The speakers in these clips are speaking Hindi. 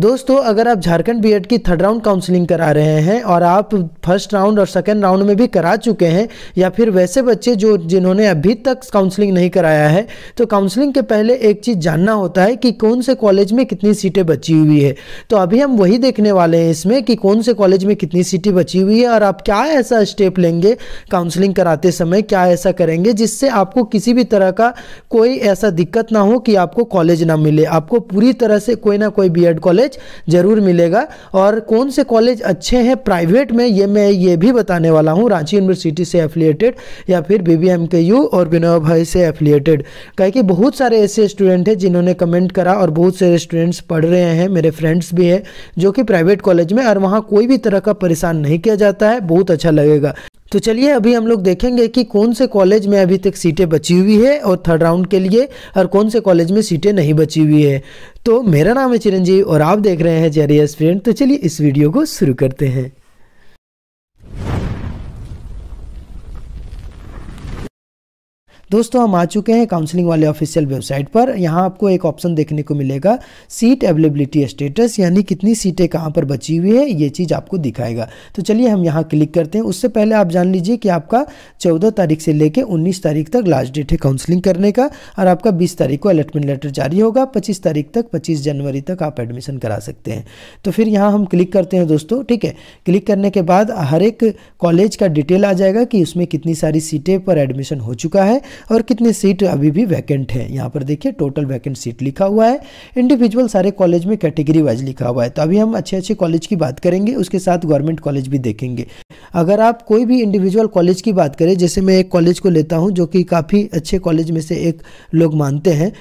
दोस्तों अगर आप झारखंड बीएड की थर्ड राउंड काउंसलिंग करा रहे हैं और आप फर्स्ट राउंड और सेकेंड राउंड में भी करा चुके हैं या फिर वैसे बच्चे जो जिन्होंने अभी तक काउंसलिंग नहीं कराया है तो काउंसलिंग के पहले एक चीज़ जानना होता है कि कौन से कॉलेज में कितनी सीटें बची हुई है तो अभी हम वही देखने वाले हैं इसमें कि कौन से कॉलेज में कितनी सीटें बची हुई है और आप क्या ऐसा स्टेप लेंगे काउंसलिंग कराते समय क्या ऐसा करेंगे जिससे आपको किसी भी तरह का कोई ऐसा दिक्कत ना हो कि आपको कॉलेज ना मिले आपको पूरी तरह से कोई ना कोई बी कॉलेज कॉलेज ज़रूर मिलेगा और कौन से कॉलेज अच्छे हैं प्राइवेट में ये मैं ये भी बताने वाला हूँ रांची यूनिवर्सिटी से एफिलिएटेड या फिर बी बी और विनोबा भाई से एफिलिएटेड कहे कि बहुत सारे ऐसे स्टूडेंट हैं जिन्होंने कमेंट करा और बहुत सारे स्टूडेंट्स पढ़ रहे हैं मेरे फ्रेंड्स भी हैं जो कि प्राइवेट कॉलेज में और वहाँ कोई भी तरह का परेशान नहीं किया जाता है बहुत अच्छा लगेगा तो चलिए अभी हम लोग देखेंगे कि कौन से कॉलेज में अभी तक सीटें बची हुई है और थर्ड राउंड के लिए और कौन से कॉलेज में सीटें नहीं बची हुई है तो मेरा नाम है चिरंजीव और आप देख रहे हैं जेरियस फ्रेंड तो चलिए इस वीडियो को शुरू करते हैं दोस्तों हम आ चुके हैं काउंसलिंग वाले ऑफिशियल वेबसाइट पर यहाँ आपको एक ऑप्शन देखने को मिलेगा सीट अवेलेबिलिटी स्टेटस यानी कितनी सीटें कहाँ पर बची हुई है ये चीज़ आपको दिखाएगा तो चलिए हम यहाँ क्लिक करते हैं उससे पहले आप जान लीजिए कि आपका चौदह तारीख से लेकर उन्नीस तारीख तक लास्ट डेट है काउंसलिंग करने का और आपका बीस तारीख को अलॉटमेंट लेटर जारी होगा पच्चीस तारीख तक पच्चीस जनवरी तक आप एडमिशन करा सकते हैं तो फिर यहाँ हम क्लिक करते हैं दोस्तों ठीक है क्लिक करने के बाद हर एक कॉलेज का डिटेल आ जाएगा कि उसमें कितनी सारी सीटें पर एडमिशन हो चुका है और कितनी सीट अभी भी वैकेंट है यहाँ पर देखिए टोटल वैकेंट सीट लिखा हुआ है इंडिविजुअल सारे कॉलेज में कैटेगरी वाइज लिखा हुआ है तो अभी हम अच्छे अच्छे कॉलेज की बात करेंगे उसके साथ गवर्नमेंट कॉलेज भी देखेंगे अगर आप कोई भी इंडिविजुअल कॉलेज की बात करें जैसे मैं एक कॉलेज को लेता हूँ जो कि काफ़ी अच्छे कॉलेज में से एक लोग मानते हैं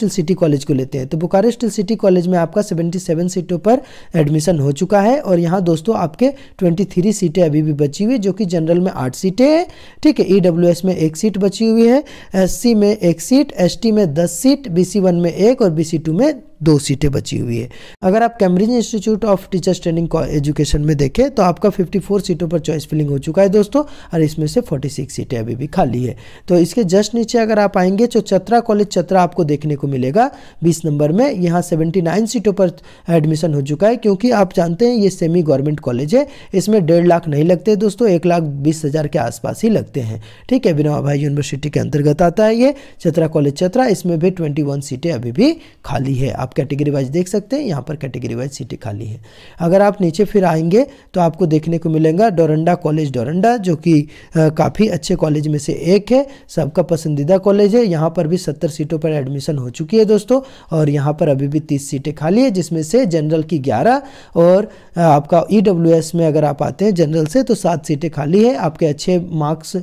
स्टिल सिटी कॉलेज को लेते हैं तो स्टिल सिटी कॉलेज में आपका 77 सीटों पर एडमिशन हो चुका है और यहाँ दोस्तों आपके 23 सीटें अभी भी बची हुई जो कि जनरल में आठ सीटें हैं ठीक है ई e में एक सीट बची हुई है एससी में एक सीट एसटी में दस सीट बीसी वन में एक और बीसी टू में दो सीटें बची हुई है अगर आप Cambridge institute of teachers training education में देखें तो आपका 54 सीटों पर चॉइस फिलिंग हो चुका है दोस्तों और इसमें से 46 सीटें अभी भी खाली है तो इसके जस्ट नीचे अगर आप आएंगे तो चतरा कॉलेज चतरा आपको देखने को मिलेगा बीस नंबर में यहाँ सेवेंटी सीटों पर एडमिशन हो चुका है क्योंकि आप जानते हैं ये सेमी गवर्नमेंट कॉलेज है इसमें डेढ़ लाख नहीं लगते दोस्तों एक लाख बीस हज़ार के आसपास ही लगते हैं ठीक है बिना भाई यूनिवर्सिटी के अंतर्गत आता है ये चतरा कॉलेज चतरा इसमें भी ट्वेंटी सीटें अभी भी खाली है आप आप कैटेगरी वाइज देख सकते हैं यहाँ पर कैटेगरी वाइज सीटें खाली है अगर आप नीचे फिर आएंगे तो आपको देखने को मिलेगा डोरंडा कॉलेज डोरंडा जो कि काफ़ी अच्छे कॉलेज में से एक है सबका पसंदीदा कॉलेज है यहाँ पर भी सत्तर सीटों पर एडमिशन हो चुकी है दोस्तों और यहाँ पर अभी भी तीस सीटें खाली है जिसमें से जनरल की ग्यारह और आपका ई e में अगर आप आते हैं जनरल से तो सात सीटें खाली है आपके अच्छे मार्क्स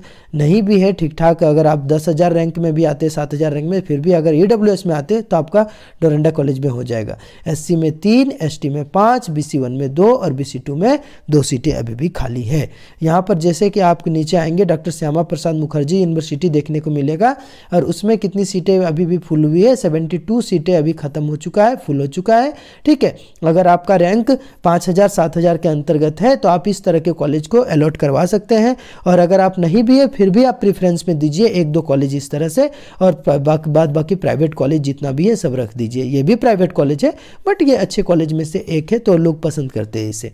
नहीं भी है ठीक ठाक अगर आप दस हज़ार रैंक में भी आते हैं सात हज़ार रैंक में फिर भी अगर ई e में आते हैं तो आपका डोरंडा कॉलेज रेंज में हो जाएगा एस में तीन एस में पाँच बीसी वन में दो और बीसी टू में दो सीटें अभी भी खाली है यहाँ पर जैसे कि आप नीचे आएंगे डॉक्टर श्यामा प्रसाद मुखर्जी यूनिवर्सिटी देखने को मिलेगा और उसमें कितनी सीटें अभी भी फुल हुई है सेवेंटी सीटें अभी ख़त्म हो चुका है फुल हो चुका है ठीक है अगर आपका रैंक पाँच हज़ार सात हज़ार के अंतर्गत है तो आप इस तरह के कॉलेज को अलॉट करवा सकते हैं और अगर आप नहीं भी है फिर भी आप प्रिफ्रेंस में दीजिए एक दो कॉलेज इस तरह से और बाकी प्राइवेट कॉलेज जितना भी है सब रख दीजिए ये भी प्राइवेट कॉलेज है बट ये अच्छे कॉलेज में से एक है तो लोग पसंद करते हैं इसे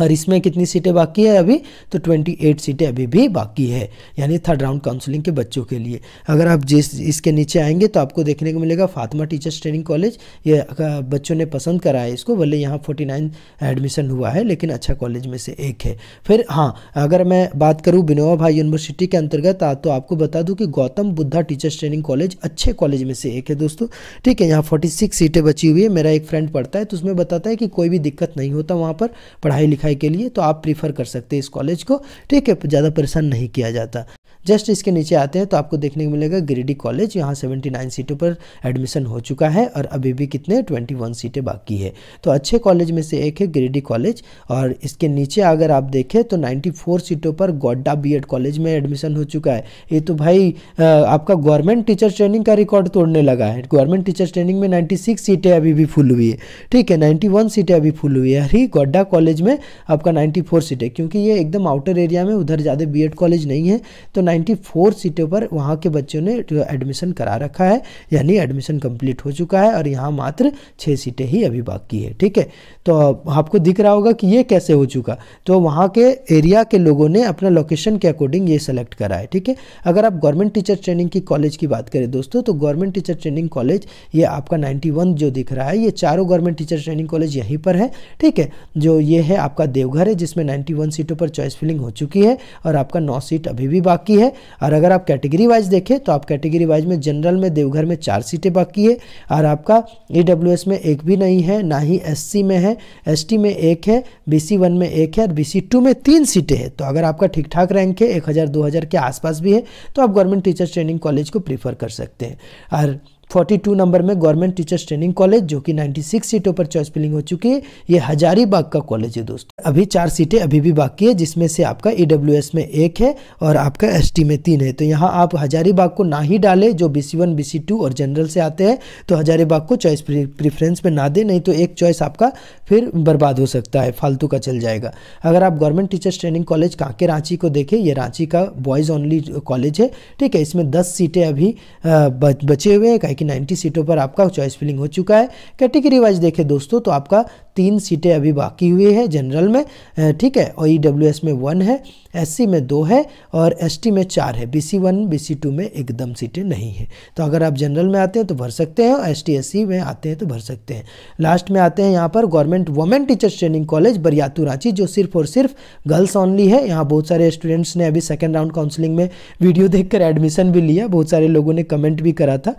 और इसमें कितनी सीटें बाकी है अभी तो 28 सीटें अभी भी बाकी है यानी थर्ड राउंड काउंसलिंग के बच्चों के लिए अगर आप जिस इसके नीचे आएंगे तो आपको देखने को मिलेगा फातिमा टीचर्स ट्रेनिंग कॉलेज ये बच्चों ने पसंद करा है इसको भले यहाँ 49 एडमिशन हुआ है लेकिन अच्छा कॉलेज में से एक है फिर हाँ अगर मैं बात करूँ बिनोवा भाई यूनिवर्सिटी के अंतर्गत तो आपको बता दूँ कि Gautam Buddha teachers training college अच्छे कॉलेज में से एक है दोस्तों ठीक है यहाँ फोर्टी सीटें बची हुई है मेरा एक फ्रेंड पढ़ता है तो उसमें बताता है कि कोई भी दिक्कत नहीं होता वहाँ पर पढ़ाई लिखाई के लिए तो आप प्रीफर कर सकते हैं इस कॉलेज को ठीक है ज़्यादा परेशान नहीं किया जाता जस्ट इसके नीचे आते हैं तो आपको देखने को मिलेगा गिरिडीह कॉलेज यहाँ 79 सीटों पर एडमिशन हो चुका है और अभी भी कितने 21 सीटें बाकी है तो अच्छे कॉलेज में से एक है गिरिडीह कॉलेज और इसके नीचे अगर आप देखें तो 94 सीटों पर गोड्डा बीएड कॉलेज में एडमिशन हो चुका है ये तो भाई आपका गवर्नमेंट टीचर ट्रेनिंग का रिकॉर्ड तोड़ने लगा है गवर्नमेंट टीचर ट्रेनिंग में सिक्स सीटें अभी भी फुल हुई है ठीक है वन सीटें अभी फुल हुई है अरे गोड्डा कॉलेज में आपका फोर सीटें क्योंकि ये एकदम आउटर एरिया में उधर ज़्यादा बी कॉलेज नहीं है तो 94 सीटों पर वहाँ के बच्चों ने एडमिशन करा रखा है यानी एडमिशन कंप्लीट हो चुका है और यहाँ मात्र छः सीटें ही अभी बाकी है ठीक है तो आपको दिख रहा होगा कि ये कैसे हो चुका तो वहाँ के एरिया के लोगों ने अपना लोकेशन के अकॉर्डिंग ये सेलेक्ट करा है ठीक है अगर आप गवर्नमेंट टीचर ट्रेनिंग की कॉलेज की बात करें दोस्तों तो गवर्नमेंट टीचर ट्रेनिंग कॉलेज ये आपका नाइन्टी जो दिख रहा है ये चारों गवर्नमेंट टीचर ट्रेनिंग कॉलेज यहीं पर है ठीक है जो ये है आपका देवघर है जिसमें नाइन्टी सीटों पर चॉइस फिलिंग हो चुकी है और आपका नौ सीट अभी भी बाकी है है और अगर आप कैटेगरी वाइज देखें तो आप कैटेगरी वाइज में जनरल में देवघर में चार सीटें बाकी है और आपका ई में एक भी नहीं है ना ही एस में है एस में एक है बी वन में एक है और बी में तीन सीटें हैं तो अगर आपका ठीक ठाक रैंक है एक हज़ार के आसपास भी है तो आप गवर्नमेंट टीचर्स ट्रेनिंग कॉलेज को प्रीफर कर सकते हैं और 42 नंबर में गवर्नमेंट टीचर्स ट्रेनिंग कॉलेज जो कि 96 सीटों पर चॉइस फिलिंग हो चुकी है ये हजारीबाग का कॉलेज है दोस्तों अभी चार सीटें अभी भी बाकी है जिसमें से आपका ई में एक है और आपका एस में तीन है तो यहाँ आप हजारीबाग को ना ही डालें जो बी सी वन और जनरल से आते हैं तो हजारीबाग को चॉइस प्रिफ्रेंस में ना दें नहीं तो एक चॉइस आपका फिर बर्बाद हो सकता है फालतू का चल जाएगा अगर आप government teachers training college Kanke Ranchi को देखें ये रांची का बॉयज़ ओनली कॉलेज है ठीक है इसमें दस सीटें अभी बचे हुए हैं कि 90 सीटों पर आपका चॉइस फिलिंग हो चुका है कैटेगरी वाइज देखें दोस्तों तो आपका तीन सीटें अभी बाकी हुई है जनरल में ठीक है और ई e में वन है एस में दो है और एस में चार है B C one B two में एकदम सीटें नहीं है तो अगर आप जनरल में आते हैं तो भर सकते हैं और एस टी में आते हैं तो भर सकते हैं लास्ट में आते हैं यहाँ पर government women teachers training college Bariatu Ranchi जो सिर्फ और सिर्फ गर्ल्स ऑनली है यहाँ बहुत सारे स्टूडेंट्स ने अभी सेकेंड राउंड काउंसिलिंग में वीडियो देख एडमिशन भी लिया बहुत सारे लोगों ने कमेंट भी करा था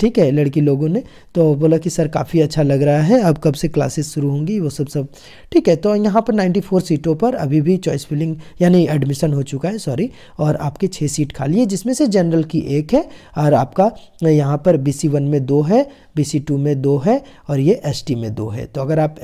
ठीक है लड़की लोगों ने तो बोला कि सर काफ़ी अच्छा लग रहा है अब कब से क्लासेस शुरू होंगे होंगी वो सब सब ठीक है तो यहाँ पर 94 सीटों पर अभी भी चॉइस फिलिंग यानी एडमिशन हो चुका है सॉरी और आपकी छः सीट खाली है जिसमें से जनरल की एक है और आपका यहाँ पर बी सी वन में दो है बी सी टू में दो है और ये एस टी में दो है तो अगर आप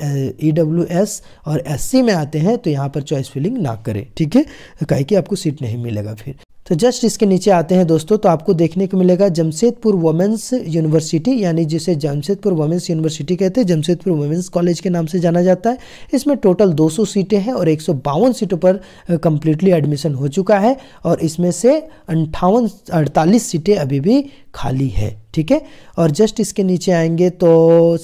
ई डब्ल्यू एस और एस सी में आते हैं तो यहाँ पर चॉइस फिलिंग ना करें ठीक है कहे कि आपको सीट नहीं मिलेगा फिर तो जस्ट इसके नीचे आते हैं दोस्तों तो आपको देखने को मिलेगा जमशेदपुर वुमेंस यूनिवर्सिटी यानी जिसे जमशेदपुर वुमेंस यूनिवर्सिटी कहते हैं जमशेदपुर वुमेंस कॉलेज के नाम से जाना जाता है इसमें टोटल 200 सीटें हैं और एक सीटों पर कंप्लीटली एडमिशन हो चुका है और इसमें से अंठावन अड़तालीस सीटें अभी भी खाली है ठीक है और जस्ट इसके नीचे आएंगे तो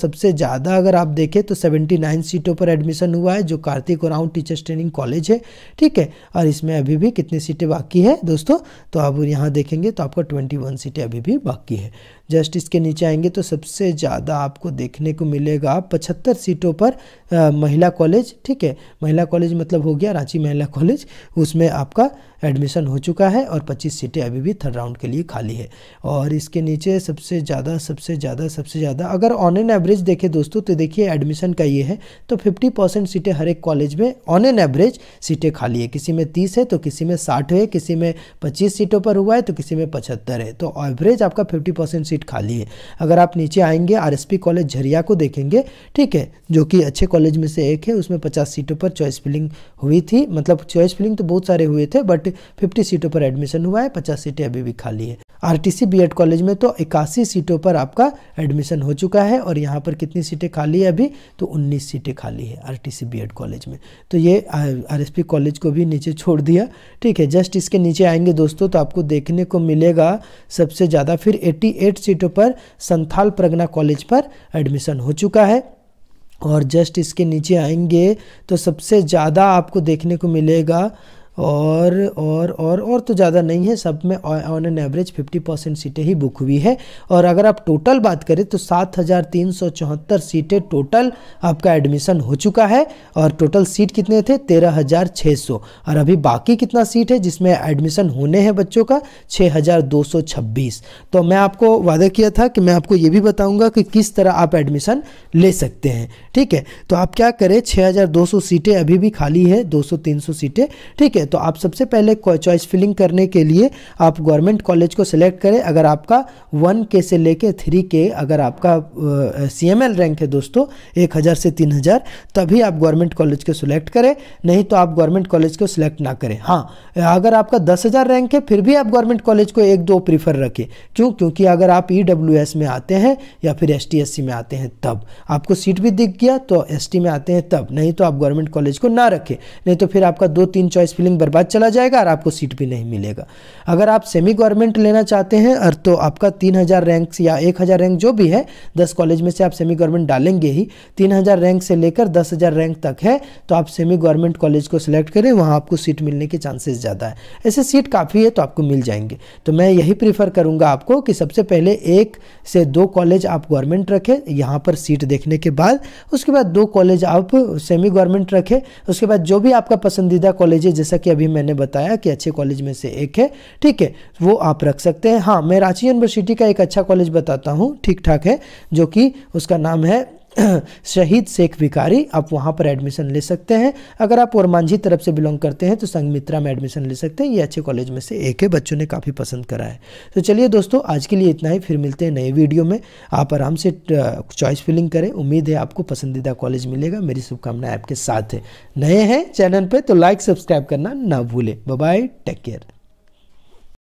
सबसे ज़्यादा अगर आप देखें तो 79 सीटों पर एडमिशन हुआ है जो Kartik Oraon teachers training college है ठीक है और इसमें अभी भी कितनी सीटें बाकी है दोस्तों तो आप यहाँ देखेंगे तो आपका 21 सीटें अभी भी बाकी है जस्ट इसके नीचे आएंगे तो सबसे ज़्यादा आपको देखने को मिलेगा पचहत्तर सीटों पर आ, महिला कॉलेज ठीक है महिला कॉलेज मतलब हो गया रांची महिला कॉलेज उसमें आपका एडमिशन हो चुका है और 25 सीटें अभी भी थर्ड राउंड के लिए खाली है और इसके नीचे सबसे ज़्यादा सबसे ज़्यादा सबसे ज़्यादा अगर ऑन एन एवरेज देखें दोस्तों तो देखिए एडमिशन का ये है तो 50 परसेंट सीटें हर एक कॉलेज में ऑन एन एवरेज सीटें खाली है किसी में 30 है तो किसी में 60 है किसी में 25 सीटों पर हुआ है तो किसी में 75 है तो एवरेज आपका 50 परसेंट सीट खाली है अगर आप नीचे आएंगे आरएसपी कॉलेज झरिया को देखेंगे ठीक है जो कि अच्छे कॉलेज में से एक है उसमें पचास सीटों पर चॉइस फिलिंग हुई थी मतलब चॉइस फिलिंग तो बहुत सारे हुए थे बट फिफ्टी सीटों पर एडमिशन हुआ है पचास सीटें अभी भी खाली है आरटीसी बीएड कॉलेज में तो इक्यासी सीटों पर आपका एडमिशन हो चुका है और यहाँ पर कितनी सीटें खाली है अभी तो 19 सीटें खाली है आरटीसी बीएड कॉलेज में तो ये आरएसपी कॉलेज को भी नीचे छोड़ दिया ठीक है जस्ट इसके नीचे आएंगे दोस्तों तो आपको देखने को मिलेगा सबसे ज़्यादा फिर 88 सीटों पर संथाल प्रगना कॉलेज पर एडमिशन हो चुका है और जस्ट इसके नीचे आएंगे तो सबसे ज़्यादा आपको देखने को मिलेगा और और और और तो ज़्यादा नहीं है सब में ऑन एन एवरेज 50 परसेंट सीटें ही बुक हुई है और अगर आप टोटल बात करें तो सात हज़ार तीन सौ चौहत्तर सीटें टोटल आपका एडमिशन हो चुका है और टोटल सीट कितने थे तेरह हज़ार छः सौ और अभी बाकी कितना सीट है जिसमें एडमिशन होने हैं बच्चों का छः हज़ार दो सौ छब्बीस तो मैं आपको वादा किया था कि मैं आपको ये भी बताऊँगा कि किस तरह आप एडमिशन ले सकते हैं ठीक है तो आप क्या करें छः हज़ार दो सौ सीटें अभी भी खाली है दो सौ तीन सौ सीटें ठीक है तो आप सबसे पहले चॉइस फिलिंग करने के लिए आप गवर्नमेंट कॉलेज को सिलेक्ट करें अगर आपका वन के से लेके थ्री के अगर आपका सी एम एल रैंक है दोस्तों एक हज़ार से तीन हज़ार तभी आप गवर्नमेंट कॉलेज को सिलेक्ट करें नहीं तो आप गवर्नमेंट कॉलेज को सिलेक्ट ना करें हाँ अगर आपका दस हज़ार रैंक है फिर भी आप गवर्नमेंट कॉलेज को एक दो प्रीफर रखें क्यों क्योंकि अगर आप ई डब्ल्यू एस में आते हैं या फिर एस टी एस सी में आते हैं तब आपको सीट भी दिख गया तो एस टी में आते हैं तब नहीं तो आप गवर्नमेंट कॉलेज को ना रखें नहीं तो फिर आपका दो तीन चॉइस फिलिंग बर्बाद चला जाएगा और आपको सीट भी नहीं मिलेगा अगर आप सेमी गवर्नमेंट लेना चाहते हैं और तो आपका तीन हज़ार रैंक या एक हज़ार रैंक जो भी है दस कॉलेज में से आप सेमी गवर्नमेंट डालेंगे ही तीन हज़ार रैंक से लेकर दस हज़ार रैंक तक है तो आप सेमी गवर्नमेंट कॉलेज को सिलेक्ट करें वहाँ आपको सीट मिलने के चांसेस ज़्यादा है ऐसे सीट काफ़ी है तो आपको मिल जाएंगे तो मैं यही प्रीफर करूँगा आपको कि सबसे पहले एक से दो कॉलेज आप गवर्नमेंट रखें यहाँ पर सीट देखने के बाद उसके बाद दो कॉलेज आप सेमी गवर्नमेंट रखें उसके बाद जो भी आपका पसंदीदा कॉलेज है जैसा कि अभी मैंने बताया कि अच्छे कॉलेज में से एक है ठीक है वो आप रख सकते हैं हाँ मैं रांची यूनिवर्सिटी का एक अच्छा कॉलेज बताता हूँ ठीक ठाक है जो कि उसका नाम है शहीद शेख भिकारी आप वहाँ पर एडमिशन ले सकते हैं अगर आप मांझी तरफ से बिलोंग करते हैं तो संगमित्रा में एडमिशन ले सकते हैं ये अच्छे कॉलेज में से एक है बच्चों ने काफ़ी पसंद करा है तो चलिए दोस्तों आज के लिए इतना ही फिर मिलते हैं नए वीडियो में आप आराम से चॉइस फिलिंग करें उम्मीद है आपको पसंदीदा कॉलेज मिलेगा मेरी शुभकामनाएं आपके साथ है नए हैं चैनल पर तो लाइक सब्सक्राइब करना ना भूलें बाय टेक केयर